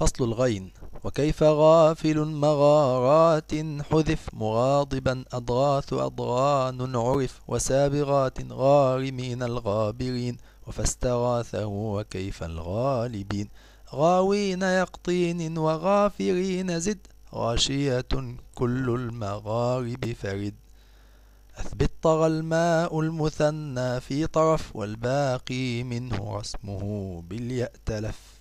فصل الغين وكيف غافل مغارات حذف مغاضبا أضغاث أضغان عرف وسابغات غارمين الغابرين وفاستغاثه وكيف الغالبين غاوين يقطين وغافرين زد غاشية كل المغارب فرد أثبت طغى الماء المثنى في طرف والباقي منه رسمه باليأتلف